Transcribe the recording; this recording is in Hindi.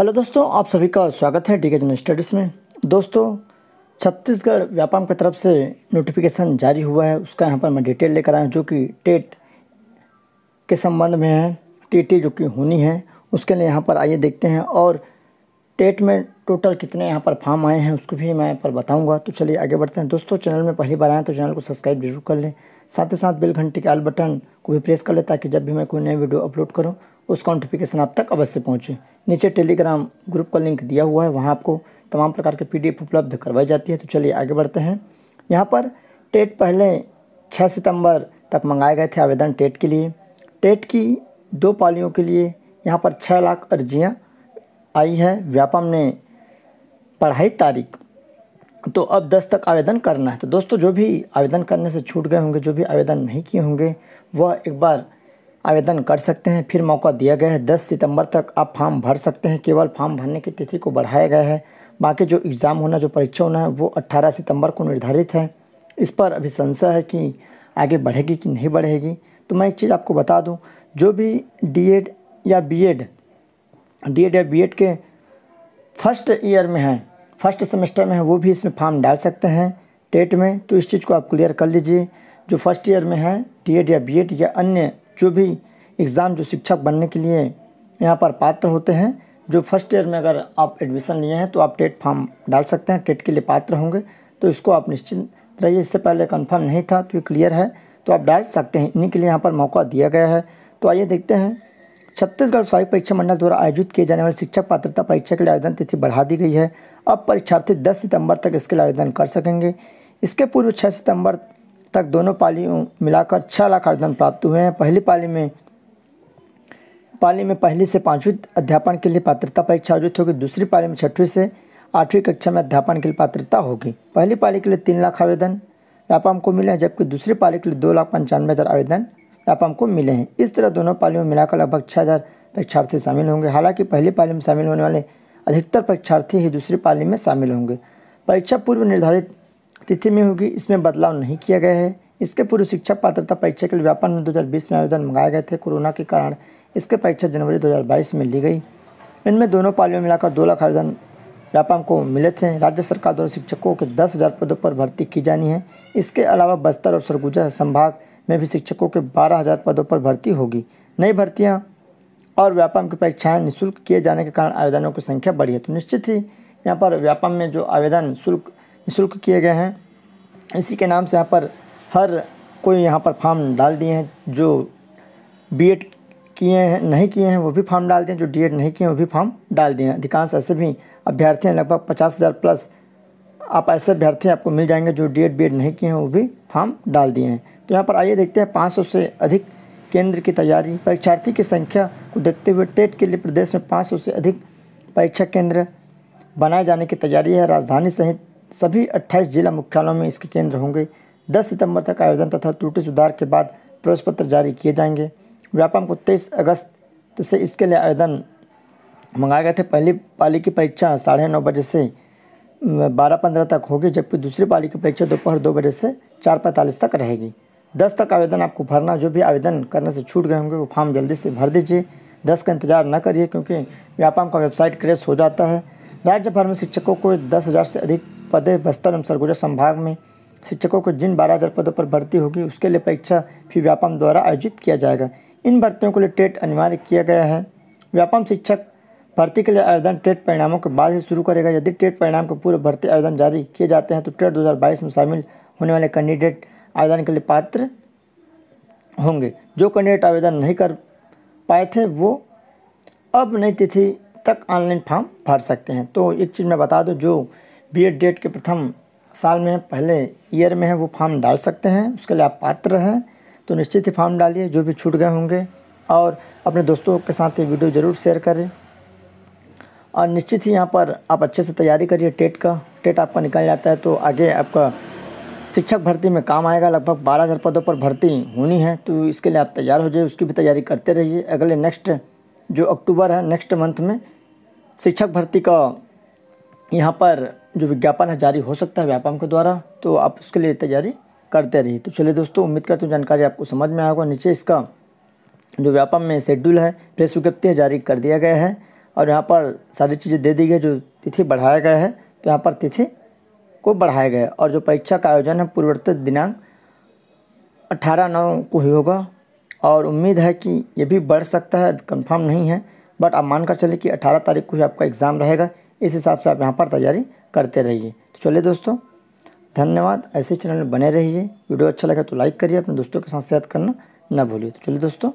हेलो दोस्तों आप सभी का स्वागत है डी के जन स्टडीज़ में दोस्तों छत्तीसगढ़ व्यापम की तरफ से नोटिफिकेशन जारी हुआ है उसका यहाँ पर मैं डिटेल लेकर आया हूँ जो कि टेट के संबंध में है टीटी जो कि होनी है उसके लिए यहाँ पर आइए देखते हैं और टेट में टोटल कितने यहाँ पर फार्म आए हैं उसको भी मैं यहाँ पर बताऊँगा तो चलिए आगे बढ़ते हैं दोस्तों चैनल में पहली बार आएँ तो चैनल को सब्सक्राइब जरूर कर लें साथ ही साथ बिल घंटी के आल बटन को भी प्रेस कर लें ताकि जब भी मैं कोई नई वीडियो अपलोड करूँ उसका नोटिफिकेशन आप तक अवश्य पहुँचे नीचे टेलीग्राम ग्रुप का लिंक दिया हुआ है वहाँ आपको तमाम प्रकार के पी उपलब्ध करवाई जाती है तो चलिए आगे बढ़ते हैं यहाँ पर टेट पहले छः सितंबर तक मंगाए गए थे आवेदन टेट के लिए टेट की दो पालियों के लिए यहाँ पर छः लाख अर्जियाँ आई हैं व्यापम ने पढ़ाई तारीख तो अब 10 तक आवेदन करना है तो दोस्तों जो भी आवेदन करने से छूट गए होंगे जो भी आवेदन नहीं किए होंगे वह एक बार आवेदन कर सकते हैं फिर मौका दिया गया है दस सितंबर तक आप फॉर्म भर सकते हैं केवल फॉर्म भरने की तिथि को बढ़ाया गया है बाकी जो एग्ज़ाम होना जो परीक्षा होना है वो अट्ठारह सितम्बर को निर्धारित है इस पर अभी संशय है कि आगे बढ़ेगी कि नहीं बढ़ेगी तो मैं एक चीज़ आपको बता दूं जो भी डीएड या बीएड डीएड या बीएड के फर्स्ट ईयर में हैं फर्स्ट सेमेस्टर में है वो भी इसमें फॉर्म डाल सकते हैं टेट में तो इस चीज़ को आप क्लियर कर लीजिए जो फर्स्ट ईयर में है डीएड या बीएड या अन्य जो भी एग्ज़ाम जो शिक्षक बनने के लिए यहाँ पर पात्र होते हैं जो फर्स्ट ईयर में अगर आप एडमिशन लिए हैं तो आप टेट फॉर्म डाल सकते हैं टेट के लिए पात्र होंगे तो इसको आप निश्चिंत रहिए इससे पहले कन्फर्म नहीं था तो ये क्लियर है तो आप डाल सकते हैं इन्हीं के लिए यहाँ पर मौका दिया गया है तो आइए देखते हैं छत्तीसगढ़ सहायक परीक्षा मंडल द्वारा आयोजित किए जाने वाली शिक्षक पात्रता परीक्षा के लिए आवेदन तिथि बढ़ा दी गई है अब परीक्षार्थी 10 सितंबर तक इसके लिए आवेदन कर सकेंगे इसके पूर्व 6 सितंबर तक दोनों पालियों मिलाकर छः लाख आवेदन प्राप्त हुए हैं पहली पाली में पाली में पहली से पाँचवीं अध्यापन के लिए पात्रता परीक्षा आयोजित होगी दूसरी पाली में छठवीं से आठवीं कक्षा में अध्यापन के लिए पात्रता होगी पहली पाली के लिए तीन लाख आवेदन व्यापम को मिले हैं जबकि दूसरी पाली के लिए दो लाख पंचानवे हज़ार आवेदन व्यापम को मिले हैं इस तरह दोनों पालियों में मिलाकर लगभग छः हज़ार परीक्षार्थी शामिल होंगे हालांकि पहली पाली में शामिल होने वाले अधिकतर परीक्षार्थी ही दूसरी पाली में शामिल होंगे परीक्षा पूर्व निर्धारित तिथि में होगी इसमें बदलाव नहीं किया गया है इसके पूर्व शिक्षा पात्रता परीक्षा के लिए व्यापार में दो में आवेदन मंगाए गए थे कोरोना के कारण इसके परीक्षा जनवरी 2022 में ली गई इनमें दोनों पालियों में मिलाकर दो लाख आवेदन व्यापार को मिले थे राज्य सरकार द्वारा शिक्षकों के दस हज़ार पदों पर भर्ती की जानी है इसके अलावा बस्तर और सरगुजा संभाग में भी शिक्षकों के बारह हज़ार पदों पर भर्ती होगी नई भर्तियाँ और व्यापार की परीक्षाएँ निःशुल्क किए जाने के कारण आवेदनों की संख्या बढ़ी है तो निश्चित ही यहाँ पर व्यापार में जो आवेदन शुल्क निःशुल्क किए गए हैं इसी के नाम से यहाँ पर हर कोई यहाँ पर फॉर्म डाल दिए हैं जो बी एड किए हैं नहीं किए हैं वो भी फॉर्म डाल दिए जो डी एड नहीं किए हैं वो भी फॉर्म डाल दिए हैं अधिकांश ऐसे भी अभ्यर्थी हैं लगभग पचास हज़ार प्लस आप ऐसे अभ्यर्थी आपको मिल जाएंगे जो डी एड बी एड नहीं किए हैं वो भी फॉर्म डाल दिए हैं तो यहाँ पर आइए देखते हैं पाँच सौ से अधिक केंद्र की तैयारी परीक्षार्थी की संख्या को देखते हुए टेट के लिए प्रदेश में पाँच सौ से अधिक परीक्षा केंद्र बनाए जाने की तैयारी है राजधानी सहित सभी 28 जिला मुख्यालयों में इसके केंद्र होंगे 10 सितंबर तक आयोजन तथा त्रुटि सुधार के बाद प्रवेश पत्र जारी किए जाएंगे व्यापम को तेईस अगस्त से इसके लिए आवेदन मंगाए गए थे पहली पाली की परीक्षा साढ़े नौ बजे से बारह पंद्रह तक होगी जबकि दूसरी पाली की परीक्षा दोपहर दो बजे से चार पैंतालीस तक रहेगी दस तक आवेदन आपको भरना जो भी आवेदन करने से छूट गए होंगे वो फॉर्म जल्दी से भर दीजिए दस का इंतजार न करिए क्योंकि व्यापम का वेबसाइट क्रेश हो जाता है राज्य भर में शिक्षकों को दस हज़ार से अधिक पदे बस्तर एवं सरगुजा संभाग में शिक्षकों को जिन बारह हज़ार पदों पर भर्ती होगी उसके लिए परीक्षा फी व्यापम द्वारा आयोजित किया जाएगा इन भर्तियों के लिए टेट अनिवार्य किया गया है व्यापम शिक्षक भर्ती के लिए आवेदन टेट परिणामों के बाद ही शुरू करेगा यदि टेट परिणाम के पूर्व भर्ती आवेदन जारी किए जाते हैं तो टेट 2022 में शामिल होने वाले कैंडिडेट आवेदन के लिए पात्र होंगे जो कैंडिडेट आवेदन नहीं कर पाए थे वो अब नई तिथि तक ऑनलाइन फॉर्म भर सकते हैं तो एक चीज़ मैं बता दूँ जो एड डेट के प्रथम साल में पहले ईयर में है वो फॉर्म डाल सकते हैं उसके लिए आप पात्र हैं तो निश्चित ही फॉर्म डालिए जो भी छूट गए होंगे और अपने दोस्तों के साथ ये वीडियो ज़रूर शेयर करें और निश्चित ही यहाँ पर आप अच्छे से तैयारी करिए टेट का टेट आपका निकल जाता है तो आगे आपका शिक्षक भर्ती में काम आएगा लगभग बारह हज़ार पदों पर भर्ती होनी है तो इसके लिए आप तैयार हो जाइए उसकी भी तैयारी करते रहिए अगले नेक्स्ट जो अक्टूबर है नेक्स्ट मंथ में शिक्षक भर्ती का यहाँ पर जो विज्ञापन है जारी हो सकता है व्यापम के द्वारा तो आप उसके लिए तैयारी करते रहिए तो चलिए दोस्तों उम्मीद करते हूँ जानकारी आपको समझ में आएगा नीचे इसका जो व्यापम में शेड्यूल है प्रेस विज्ञप्ति है जारी कर दिया गया है और यहाँ पर सारी चीज़ें दे दी गई जो तिथि बढ़ाया गया है तो यहाँ पर तिथि को बढ़ाया गया है और जो परीक्षा का आयोजन है पूर्वर्तित दिनांक अट्ठारह नौ को ही होगा और उम्मीद है कि ये भी बढ़ सकता है कंफर्म नहीं है बट आप मानकर चले कि अट्ठारह तारीख को ही आपका एग्ज़ाम रहेगा इस हिसाब से आप यहाँ पर तैयारी करते रहिए तो चलिए दोस्तों धन्यवाद ऐसे चैनल में बने रहिए वीडियो अच्छा लगा तो लाइक करिए अपने दोस्तों के साथ शेयर करना ना भूलिए तो चलिए दोस्तों